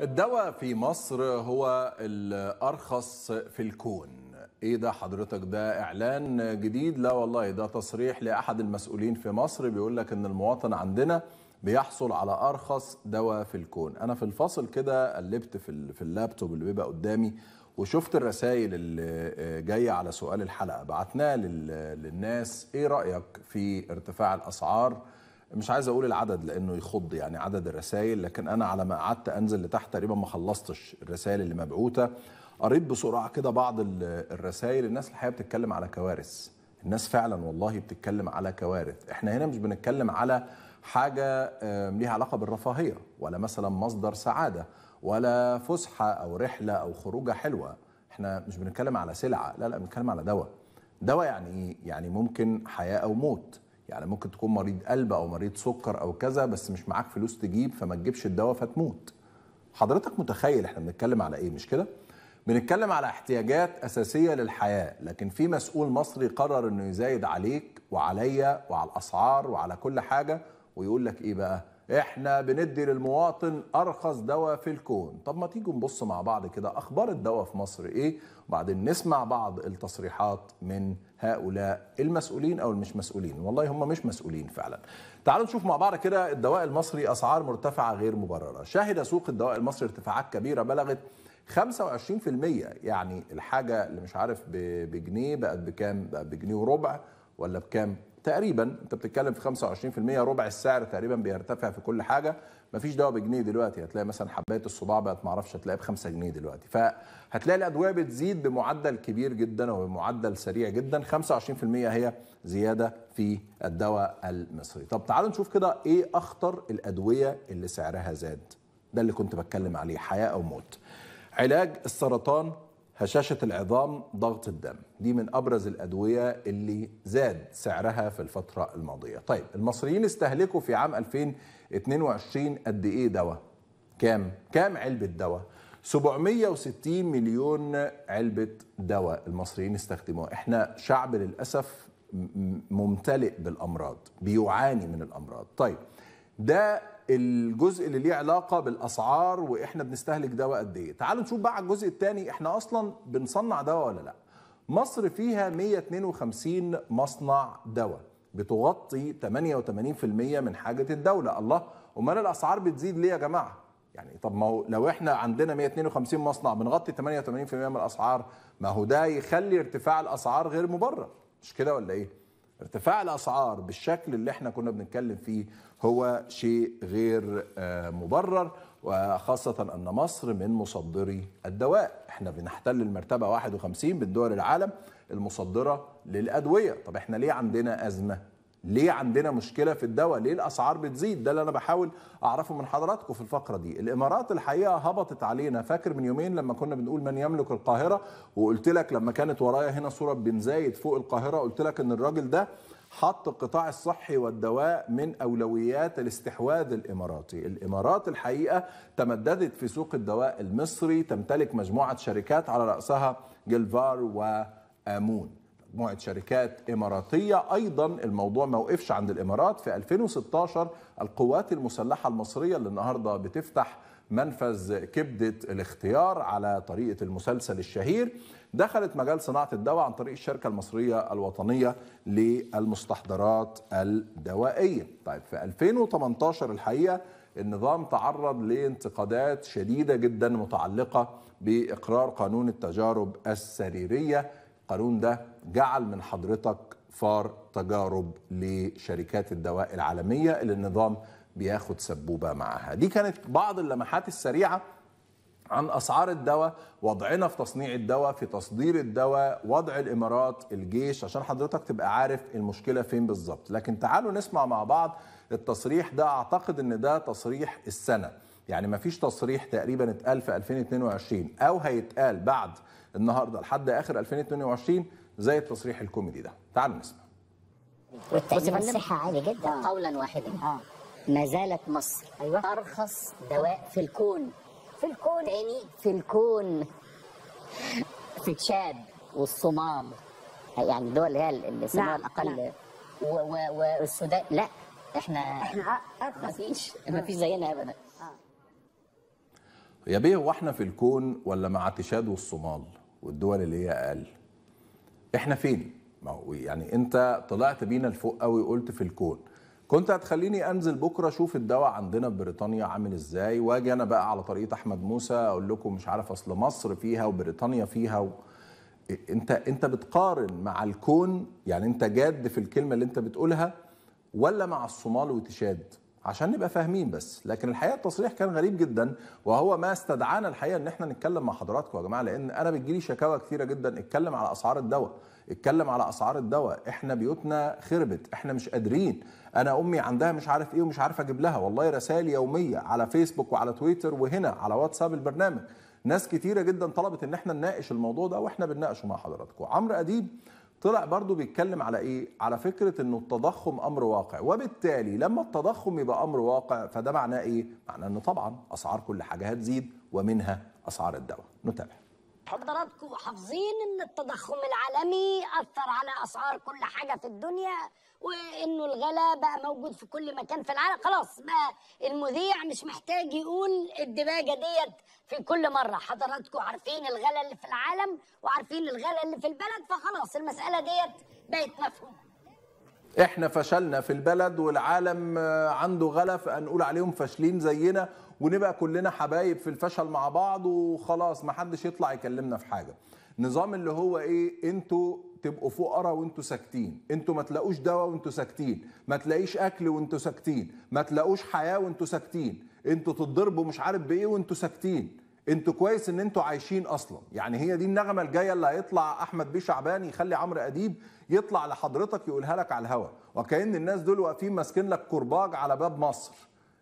الدواء في مصر هو الأرخص في الكون ايه ده حضرتك ده اعلان جديد لا والله ده تصريح لاحد المسؤولين في مصر بيقول لك ان المواطن عندنا بيحصل على ارخص دواء في الكون انا في الفصل كده قلبت في في اللابتوب اللي بيبقى قدامي وشفت الرسائل اللي آه، جايه على سؤال الحلقه بعتناه للناس ايه رايك في ارتفاع الاسعار مش عايز اقول العدد لانه يخض يعني عدد الرسائل لكن انا على ما قعدت انزل لتحت تقريبا ما خلصتش الرسائل اللي مبعوته قريت بسرعه كده بعض الرسائل الناس الحقيقه بتتكلم على كوارث الناس فعلا والله بتتكلم على كوارث احنا هنا مش بنتكلم على حاجه ليها علاقه بالرفاهيه ولا مثلا مصدر سعاده ولا فسحه او رحله او خروجه حلوه احنا مش بنتكلم على سلعه لا لا بنتكلم على دواء دواء يعني ايه يعني ممكن حياه او موت يعني ممكن تكون مريض قلب او مريض سكر او كذا بس مش معاك فلوس تجيب فما تجيبش الدواء فتموت حضرتك متخيل احنا بنتكلم على ايه مش كده بنتكلم على احتياجات اساسيه للحياه لكن في مسؤول مصري قرر انه يزايد عليك وعليا وعلى الاسعار وعلى كل حاجه ويقول لك ايه بقى احنا بندي للمواطن ارخص دواء في الكون طب ما تيجوا نبص مع بعض كده اخبار الدواء في مصر ايه وبعدين نسمع بعض التصريحات من هؤلاء المسؤولين او المش مسؤولين والله هم مش مسؤولين فعلا تعالوا نشوف مع بعض كده الدواء المصري اسعار مرتفعه غير مبرره شهد سوق الدواء المصري ارتفاعات كبيره بلغت 25% يعني الحاجه اللي مش عارف بجنيه بقت بكام بقت بجنيه وربع ولا بكام تقريبا انت بتتكلم في 25% ربع السعر تقريبا بيرتفع في كل حاجه مفيش دواء بجنيه دلوقتي هتلاقي مثلا حبايه الصداع بقت معرفش هتلاقي ب 5 جنيه دلوقتي فهتلاقي الادويه بتزيد بمعدل كبير جدا وبمعدل سريع جدا 25% هي زياده في الدواء المصري طب تعالوا نشوف كده ايه اخطر الادويه اللي سعرها زاد ده اللي كنت بتكلم عليه حياه او موت علاج السرطان هشاشة العظام ضغط الدم دي من أبرز الأدوية اللي زاد سعرها في الفترة الماضية طيب المصريين استهلكوا في عام 2022 قد إيه دواء؟ كام؟ كام علبة دواء؟ 760 مليون علبة دواء المصريين استخدموها احنا شعب للأسف ممتلئ بالأمراض بيعاني من الأمراض طيب ده الجزء اللي ليه علاقه بالاسعار واحنا بنستهلك دواء قد ايه تعالوا نشوف بقى على الجزء الثاني احنا اصلا بنصنع دواء ولا لا مصر فيها 152 مصنع دواء بتغطي 88% من حاجه الدوله الله امال الاسعار بتزيد ليه يا جماعه يعني طب ما هو لو احنا عندنا 152 مصنع بنغطي 88% من الاسعار ما هو ده يخلي ارتفاع الاسعار غير مبرر مش كده ولا ايه ارتفاع الاسعار بالشكل اللي احنا كنا بنتكلم فيه هو شيء غير آه، مبرر وخاصة أن مصر من مصدري الدواء احنا بنحتل المرتبة 51 من دول العالم المصدرة للأدوية طب احنا ليه عندنا أزمة ليه عندنا مشكله في الدواء ليه الاسعار بتزيد ده اللي انا بحاول اعرفه من حضراتكم في الفقره دي الامارات الحقيقه هبطت علينا فاكر من يومين لما كنا بنقول من يملك القاهره وقلت لك لما كانت ورايا هنا صوره بن زايد فوق القاهره قلت لك ان الراجل ده حط القطاع الصحي والدواء من اولويات الاستحواذ الاماراتي، الامارات الحقيقه تمددت في سوق الدواء المصري تمتلك مجموعه شركات على راسها جلفار وامون. مجموعة شركات إماراتية أيضا الموضوع ما وقفش عند الإمارات في 2016 القوات المسلحة المصرية اللي النهاردة بتفتح منفذ كبدة الاختيار على طريقة المسلسل الشهير دخلت مجال صناعة الدواء عن طريق الشركة المصرية الوطنية للمستحضرات الدوائية طيب في 2018 الحقيقة النظام تعرض لانتقادات شديدة جدا متعلقة بإقرار قانون التجارب السريرية القانون ده جعل من حضرتك فار تجارب لشركات الدواء العالمية اللي النظام بياخد سبوبة معاها دي كانت بعض اللمحات السريعة عن اسعار الدواء وضعنا في تصنيع الدواء في تصدير الدواء وضع الامارات الجيش عشان حضرتك تبقى عارف المشكله فين بالظبط لكن تعالوا نسمع مع بعض التصريح ده اعتقد ان ده تصريح السنه يعني ما فيش تصريح تقريبا اتقال في 2022 او هيتقال بعد النهارده لحد اخر 2022 زي التصريح الكوميدي ده تعالوا نسمع والتأمين الصحة عالي جدا آه. قولا واحدا آه. ما زالت مصر أيوة. أرخص دواء في الكون في الكون تاني في الكون في تشاد والصومال يعني دول هي اللي نعم، سنها نعم. الأقل نعم. والسودان لا احنا احنا مفيش مفيش زينا ابدا يا بيه هو احنا في الكون ولا مع تشاد والصومال والدول اللي هي اقل احنا فين ما هو يعني انت طلعت بينا لفوق قوي قلت في الكون كنت هتخليني انزل بكره اشوف الدواء عندنا في بريطانيا عامل ازاي واجي انا بقى على طريقه احمد موسى اقول لكم مش عارف اصل مصر فيها وبريطانيا فيها و... انت انت بتقارن مع الكون يعني انت جاد في الكلمه اللي انت بتقولها ولا مع الصومال وتشاد عشان نبقى فاهمين بس لكن الحقيقه التصريح كان غريب جدا وهو ما استدعانا الحقيقه ان احنا نتكلم مع حضراتكم يا جماعه لان انا بتجيلي شكاوى كثيره جدا اتكلم على اسعار الدواء اتكلم على اسعار الدواء احنا بيوتنا خربت احنا مش قادرين انا امي عندها مش عارف ايه ومش عارف اجيب لها والله رسائل يوميه على فيسبوك وعلى تويتر وهنا على واتساب البرنامج ناس كثيره جدا طلبت ان احنا نناقش الموضوع ده واحنا بنناقشه مع حضراتكم عمرو اديب طلع برضو بيتكلم على ايه على فكره انه التضخم امر واقع وبالتالي لما التضخم يبقى امر واقع فده معناه ايه معناه ان طبعا اسعار كل حاجه هتزيد ومنها اسعار الدواء نتابع حضراتكم حافظين ان التضخم العالمي اثر على اسعار كل حاجه في الدنيا وانه الغلاء بقى موجود في كل مكان في العالم خلاص بقى المذيع مش محتاج يقول الدباجه ديت في كل مره حضراتكم عارفين الغلاء اللي في العالم وعارفين الغلاء اللي في البلد فخلاص المساله ديت بقت مفهومه احنا فشلنا في البلد والعالم آه، عنده غلف نقول عليهم فاشلين زينا ونبقى كلنا حبايب في الفشل مع بعض وخلاص ما حدش يطلع يكلمنا في حاجه نظام اللي هو ايه انتوا تبقوا فقراء وانتوا ساكتين انتوا ما تلاقوش دواء وانتوا ساكتين ما تلاقيش اكل وانتوا ساكتين ما تلاقوش حياه وانتوا ساكتين انتوا تتضربوا مش عارف بايه وانتوا ساكتين انتوا كويس ان انتوا عايشين اصلا يعني هي دي النغمه الجايه اللي هيطلع احمد بيه شعبان يخلي عمرو اديب يطلع لحضرتك يقولها لك على الهوا وكأن الناس دول واقفين ماسكين لك كرباج على باب مصر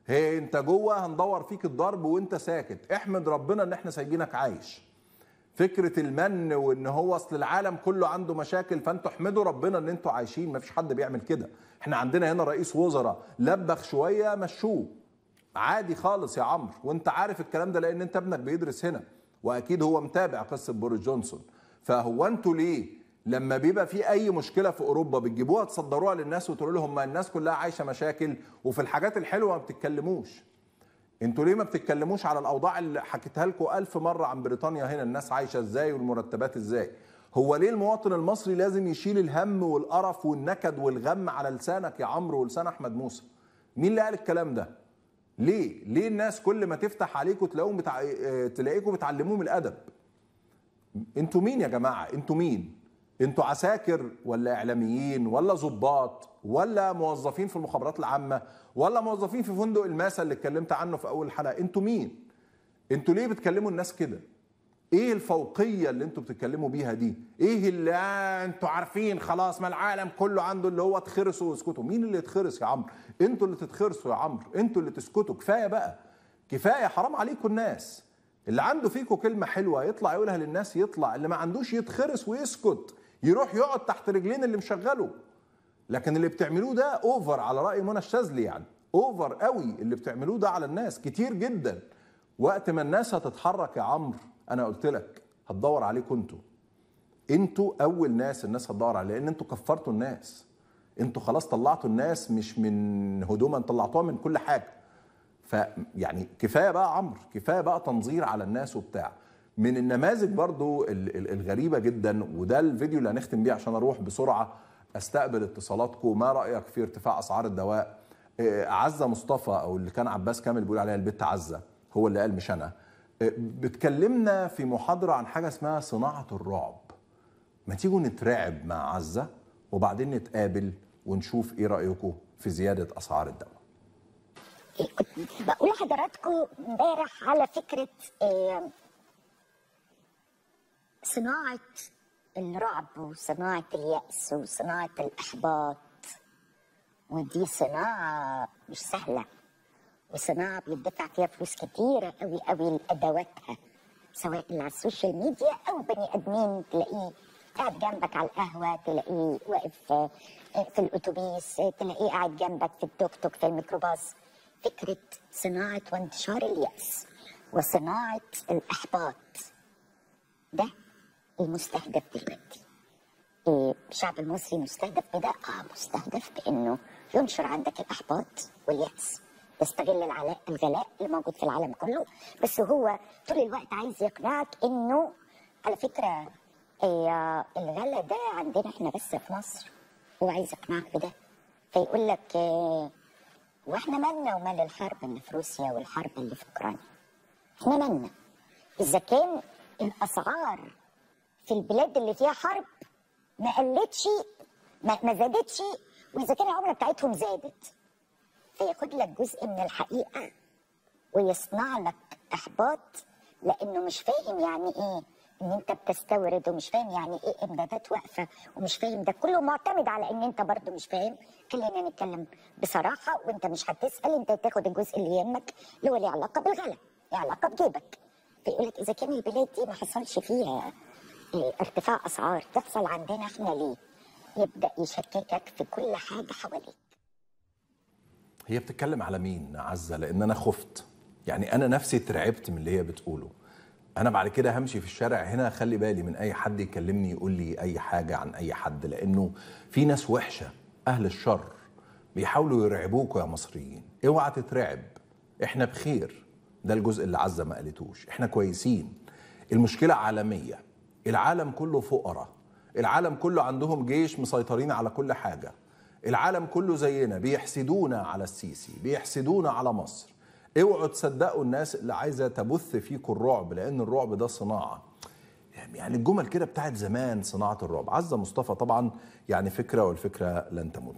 هي انت جوه هندور فيك الضرب وانت ساكت احمد ربنا ان احنا سايبينك عايش فكرة المن وان هو اصل العالم كله عنده مشاكل فانتوا احمدوا ربنا ان انتوا عايشين مفيش حد بيعمل كده احنا عندنا هنا رئيس وزراء لبخ شوية مشوه عادي خالص يا عمرو وانت عارف الكلام ده لان انت ابنك بيدرس هنا واكيد هو متابع قصة بوريس جونسون فهو انتوا ليه لما بيبقى في اي مشكله في اوروبا بتجيبوها تصدروها للناس وتقولوا لهم ما الناس كلها عايشه مشاكل وفي الحاجات الحلوه ما بتتكلموش انتوا ليه ما بتتكلموش على الاوضاع اللي حكيتها لكم ألف مره عن بريطانيا هنا الناس عايشه ازاي والمرتبات ازاي هو ليه المواطن المصري لازم يشيل الهم والقرف والنكد والغم على لسانك يا عمرو ولسان احمد موسى مين اللي قال الكلام ده ليه ليه الناس كل ما تفتح عليكم تلاقوهم بتع... آه، تلاقيكم بتعلموهم الادب انتوا مين يا جماعه انتوا مين انتوا عساكر ولا اعلاميين ولا ظباط ولا موظفين في المخابرات العامه ولا موظفين في فندق الماسا اللي اتكلمت عنه في اول حلقه انتوا مين انتوا ليه بتكلموا الناس كده ايه الفوقيه اللي انتوا بتتكلموا بيها دي ايه اللي انتوا عارفين خلاص ما العالم كله عنده اللي هو اتخرسوا واسكتوا مين اللي يتخرس يا عمرو انتوا اللي تتخرسوا يا عمرو انتوا اللي تسكتوا كفايه بقى كفايه حرام عليكم الناس اللي عنده فيكم كلمه حلوه يطلع يقولها للناس يطلع اللي ما عندوش يتخرس ويسكت يروح يقعد تحت رجلين اللي مشغله لكن اللي بتعملوه ده اوفر على راي منى الشاذلي يعني اوفر قوي اللي بتعملوه ده على الناس كتير جدا وقت ما الناس هتتحرك يا عمرو انا قلت لك هتدور عليكم انتوا انتوا اول ناس الناس هتدور عليه لان انتوا كفرتوا الناس انتوا خلاص طلعتوا الناس مش من هدوما طلعتوها من كل حاجه فيعني كفايه بقى عمرو كفايه بقى تنظير على الناس وبتاع من النماذج برضو الغريبة جدا وده الفيديو اللي هنختم بيه عشان أروح بسرعة أستقبل اتصالاتكم ما رأيك في ارتفاع أسعار الدواء آه، عزة مصطفى أو اللي كان عباس كامل بيقول عليها البت عزة هو اللي قال مش أنا آه، بتكلمنا في محاضرة عن حاجة اسمها صناعة الرعب ما تيجوا نترعب مع عزة وبعدين نتقابل ونشوف ايه رأيكم في زيادة أسعار الدواء بقول لحضراتكم امبارح على فكرة آه، صناعة الرعب وصناعة اليأس وصناعة الإحباط ودي صناعة مش سهلة وصناعة بيدفع فيها فلوس كتيرة قوي قوي لأدواتها سواء اللي على السوشيال ميديا أو بني آدمين تلاقيه قاعد جنبك على القهوة تلاقيه واقف آه، في الأتوبيس آه، تلاقيه قاعد جنبك في التوك توك في الميكروباص فكرة صناعة وانتشار اليأس وصناعة الإحباط ده المستهدف دلوقتي الشعب المصري مستهدف بده اه مستهدف بأنه ينشر عندك الإحباط واليأس يستغل العلاء الغلاء اللي موجود في العالم كله بس هو طول الوقت عايز يقنعك انه على فكره إيه ده عندنا احنا بس في مصر هو عايز يقنعك بده فيقول لك إيه واحنا مالنا ومال الحرب اللي في روسيا والحرب اللي في اوكرانيا احنا مالنا اذا كان الاسعار في البلاد اللي فيها حرب ما قلتش ما زادتش واذا كان العمله بتاعتهم زادت فياخد لك جزء من الحقيقه ويصنع لك احباط لانه مش فاهم يعني ايه ان انت بتستورد ومش فاهم يعني ايه امدادات واقفه ومش فاهم ده كله معتمد على ان انت برضه مش فاهم خلينا نتكلم بصراحه وانت مش هتسال انت تاخد الجزء اللي يهمك اللي هو ليه علاقه بالغلا ليه علاقه بجيبك فيقول لك اذا كان البلاد دي ما حصلش فيها ارتفاع اسعار تحصل عندنا احنا ليه يبدا يشككك في كل حاجه حواليك هي بتتكلم على مين عزه لان انا خفت يعني انا نفسي اترعبت من اللي هي بتقوله انا بعد كده همشي في الشارع هنا خلي بالي من اي حد يكلمني يقول لي اي حاجه عن اي حد لانه في ناس وحشه اهل الشر بيحاولوا يرعبوكوا يا مصريين اوعى تترعب احنا بخير ده الجزء اللي عزه ما قالتوش احنا كويسين المشكله عالميه العالم كله فقراء العالم كله عندهم جيش مسيطرين على كل حاجة العالم كله زينا بيحسدونا على السيسي بيحسدونا على مصر اوعوا تصدقوا الناس اللي عايزة تبث فيكم الرعب لأن الرعب ده صناعة يعني الجمل كده بتاعت زمان صناعة الرعب عز مصطفى طبعا يعني فكرة والفكرة لن تموت